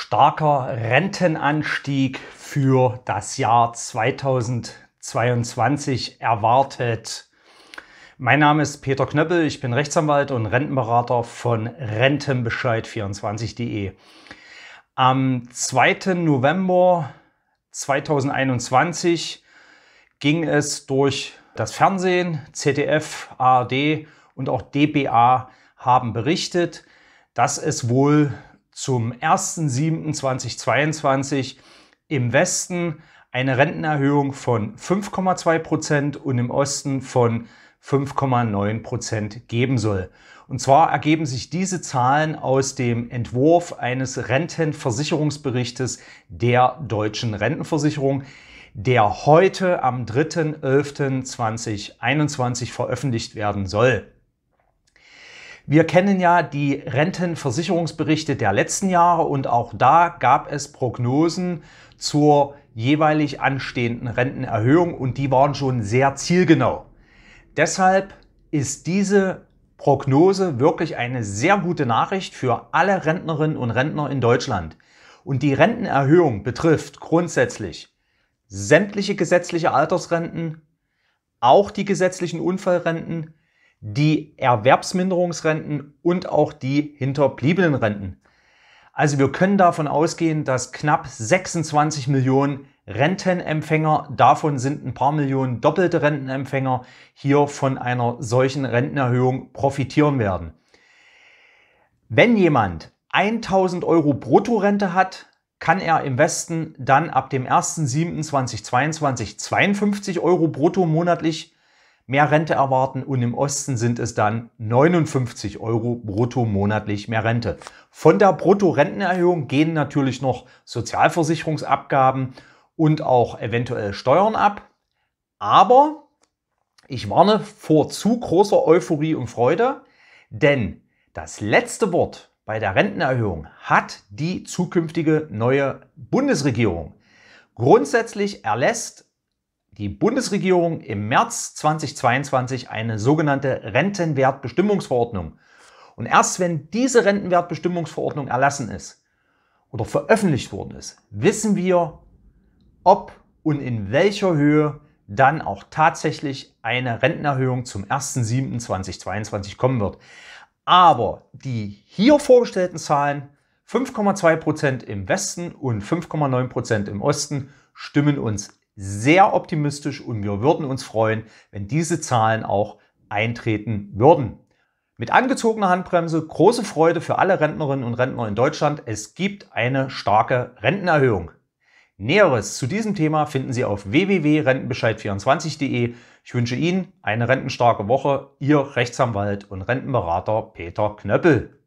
starker Rentenanstieg für das Jahr 2022 erwartet. Mein Name ist Peter Knöppel, ich bin Rechtsanwalt und Rentenberater von Rentenbescheid24.de. Am 2. November 2021 ging es durch das Fernsehen, ZDF, ARD und auch DBA haben berichtet, dass es wohl zum 1.7.2022 im Westen eine Rentenerhöhung von 5,2 Prozent und im Osten von 5,9 Prozent geben soll. Und zwar ergeben sich diese Zahlen aus dem Entwurf eines Rentenversicherungsberichtes der deutschen Rentenversicherung, der heute am 3.11.2021 veröffentlicht werden soll. Wir kennen ja die Rentenversicherungsberichte der letzten Jahre und auch da gab es Prognosen zur jeweilig anstehenden Rentenerhöhung und die waren schon sehr zielgenau. Deshalb ist diese Prognose wirklich eine sehr gute Nachricht für alle Rentnerinnen und Rentner in Deutschland. Und die Rentenerhöhung betrifft grundsätzlich sämtliche gesetzliche Altersrenten, auch die gesetzlichen Unfallrenten, die Erwerbsminderungsrenten und auch die Renten. Also wir können davon ausgehen, dass knapp 26 Millionen Rentenempfänger, davon sind ein paar Millionen doppelte Rentenempfänger, hier von einer solchen Rentenerhöhung profitieren werden. Wenn jemand 1000 Euro Bruttorente hat, kann er im Westen dann ab dem 1.7.2022 52 Euro brutto monatlich mehr Rente erwarten und im Osten sind es dann 59 Euro brutto monatlich mehr Rente. Von der Bruttorentenerhöhung gehen natürlich noch Sozialversicherungsabgaben und auch eventuell Steuern ab. Aber ich warne vor zu großer Euphorie und Freude, denn das letzte Wort bei der Rentenerhöhung hat die zukünftige neue Bundesregierung. Grundsätzlich erlässt die Bundesregierung im März 2022 eine sogenannte Rentenwertbestimmungsverordnung. Und erst wenn diese Rentenwertbestimmungsverordnung erlassen ist oder veröffentlicht worden ist, wissen wir, ob und in welcher Höhe dann auch tatsächlich eine Rentenerhöhung zum 1.7.2022 kommen wird. Aber die hier vorgestellten Zahlen 5,2% im Westen und 5,9% im Osten stimmen uns sehr optimistisch und wir würden uns freuen, wenn diese Zahlen auch eintreten würden. Mit angezogener Handbremse große Freude für alle Rentnerinnen und Rentner in Deutschland. Es gibt eine starke Rentenerhöhung. Näheres zu diesem Thema finden Sie auf www.rentenbescheid24.de. Ich wünsche Ihnen eine rentenstarke Woche. Ihr Rechtsanwalt und Rentenberater Peter Knöppel.